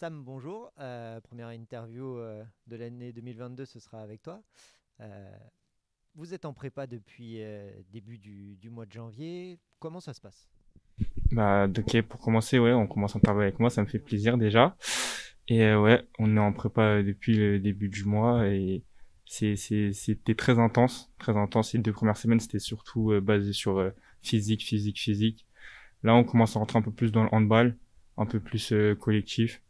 Sam, bonjour. Euh, première interview euh, de l'année 2022, ce sera avec toi. Euh, vous êtes en prépa depuis début du, mois de janvier. Comment ça se passe bah, Ok, pour commencer, ouais, on commence en travail avec moi, ça me fait plaisir déjà. Et ouais, on est en prépa depuis le début du mois et c'était très intense, très intense. Les deux premières semaines, c'était surtout basé sur physique, physique, physique. Là, on commence à rentrer un peu plus dans le handball, un peu plus collectif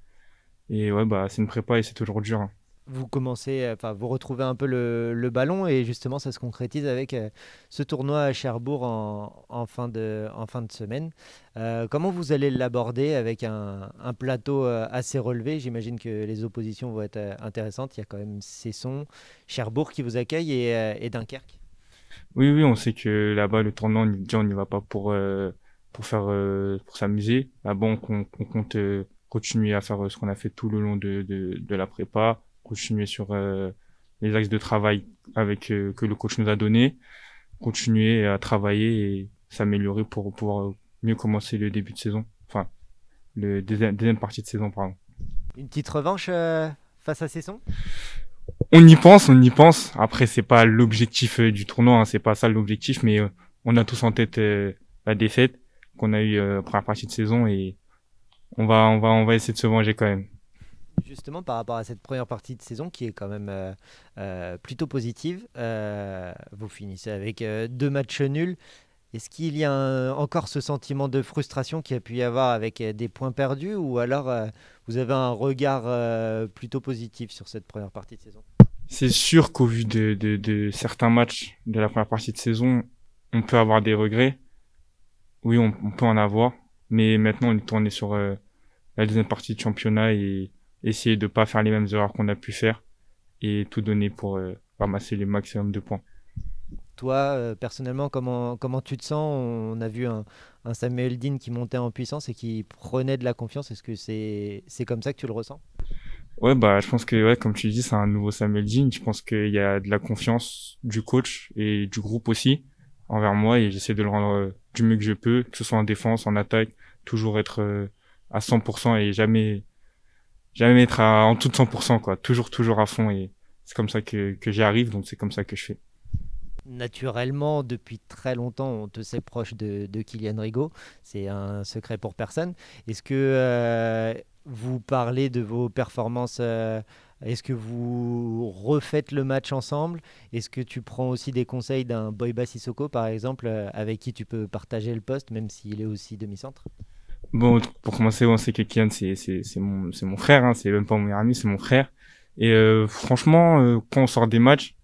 et ouais, bah, c'est une prépa et c'est toujours dur. Hein. Vous commencez, euh, enfin, vous retrouvez un peu le, ballon et justement, ça se concrétise avec euh, ce tournoi à Cherbourg en, fin, de, en fin de semaine. Euh, comment vous allez l'aborder avec un, plateau assez relevé J'imagine que les oppositions vont être intéressantes. Il y a quand même Cesson, Cherbourg qui vous accueille et, Dunkerque. Oui, oui, on sait que là-bas, le tournoi, on, n'y va pas pour, pour, faire, pour s'amuser. Là-bas, qu'on on, compte continuer à faire euh, ce qu'on a fait tout le long de, de, de la prépa, continuer sur euh, les axes de travail avec euh, que le coach nous a donné, continuer à travailler et s'améliorer pour pouvoir mieux commencer le début de saison, enfin le deuxième, partie de saison pardon. Une petite revanche face à Saison On y pense, on y pense. Après c'est pas l'objectif du tournoi, hein, c'est pas ça l'objectif, mais on a tous en tête la défaite qu'on a eu première partie de saison et on va, on, va, on va essayer de se venger quand même. Justement, par rapport à cette première partie de saison qui est quand même euh, euh, plutôt positive, euh, vous finissez avec deux matchs nuls. Est-ce qu'il y a encore ce sentiment de frustration qui a pu y avoir avec des points perdus ou alors vous avez un regard plutôt positif sur cette première partie de saison C'est sûr qu'au vu de, certains matchs de la première partie de saison, on peut avoir des regrets. Oui, on peut en avoir mais maintenant, on est tourné sur euh, la deuxième partie de championnat et essayer de pas faire les mêmes erreurs qu'on a pu faire et tout donner pour euh, ramasser le maximum de points. Toi, euh, personnellement, comment, comment tu te sens On a vu un, Samuel Dean qui montait en puissance et qui prenait de la confiance. Est-ce que c'est c'est comme ça que tu le ressens Ouais, bah, je pense que, ouais, comme tu dis, c'est un nouveau Samuel Dean. Je pense qu'il y a de la confiance du coach et du groupe aussi envers moi et j'essaie de le rendre du mieux que je peux, que ce soit en défense, en attaque, toujours être euh, à 100% et jamais jamais être en tout 100% quoi, toujours toujours à fond et c'est comme ça que, j'y arrive donc c'est comme ça que je fais. Naturellement, depuis très longtemps, on te sait proche de, de Kylian Rigaud. C'est un secret pour personne. Est-ce que euh, vous parlez de vos performances euh, Est-ce que vous refaites le match ensemble Est-ce que tu prends aussi des conseils d'un Boy Sissoko, par exemple, avec qui tu peux partager le poste, même s'il est aussi demi-centre Bon, pour commencer, on sait que Kian, c'est mon, mon frère, hein, c'est même pas mon meilleur ami, c'est mon frère. Et euh, franchement, euh, quand on sort des matchs,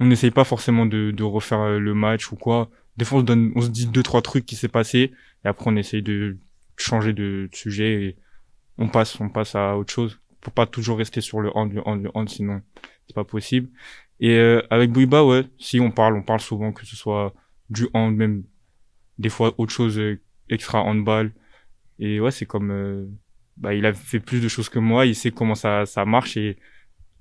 on n'essaye pas forcément de, de, refaire euh, le match ou quoi. Des fois, on se, donne, on se dit deux, trois trucs qui s'est passé, et après, on essaye de changer de, sujet et on passe, on passe à autre chose. Pour pas toujours rester sur le hand, le hand, le hand, sinon c'est pas possible. Et avec Bouiba, ouais, si on parle, on parle souvent que ce soit du hand, même des fois autre chose extra handball. Et ouais, c'est comme, euh, bah, il a fait plus de choses que moi, il sait comment ça, ça marche et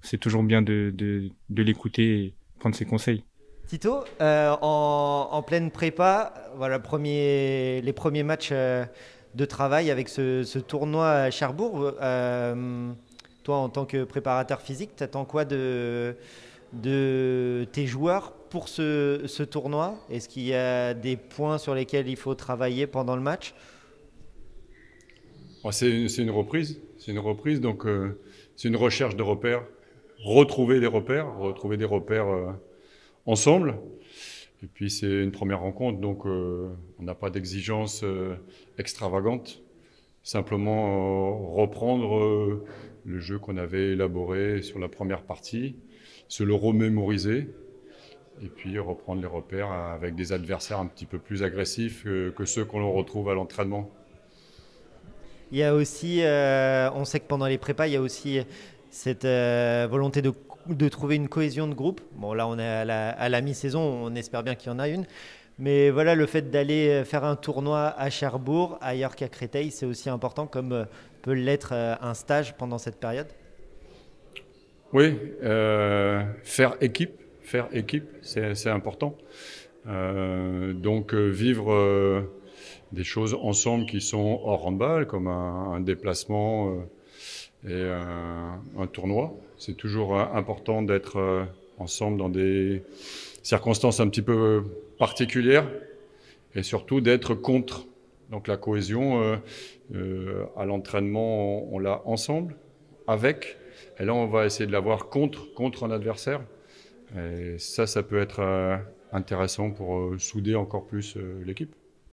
c'est toujours bien de, de, de l'écouter et prendre ses conseils. Tito, euh, en, en, pleine prépa, voilà, premier, les premiers matchs euh, de travail avec ce, ce tournoi à Cherbourg, toi en tant que préparateur physique, t'attends quoi de, de tes joueurs pour ce, ce tournoi Est-ce qu'il y a des points sur lesquels il faut travailler pendant le match ah, c'est une, reprise, c'est une reprise, donc euh, c'est une recherche de repères, retrouver des repères, retrouver des repères euh, ensemble. Et puis c'est une première rencontre, donc euh, on n'a pas d'exigence extravagante, simplement reprendre le jeu qu'on avait élaboré sur la première partie, se le remémoriser, et puis reprendre les repères avec des adversaires un petit peu plus agressifs que, que ceux qu'on retrouve à l'entraînement. Il y a aussi, euh, on sait que pendant les prépas, il y a aussi cette euh, volonté de, de, trouver une cohésion de groupe. Bon, là, on est à la, mi-saison, on espère bien qu'il y en a une. Mais voilà, le fait d'aller euh, faire un tournoi à Cherbourg, ailleurs qu'à Créteil, c'est aussi important comme peut l'être un stage pendant cette période Oui, faire équipe, faire équipe, c'est important. donc vivre des choses ensemble qui sont hors handball, comme un, déplacement euh, et un, tournoi. C'est toujours euh, important d'être euh, ensemble dans des circonstances un petit peu particulières et surtout d'être contre. Donc la cohésion, à l'entraînement, on, l'a ensemble, avec, et là on va essayer de l'avoir contre, contre un adversaire. Et ça, ça peut être intéressant pour souder encore plus l'équipe.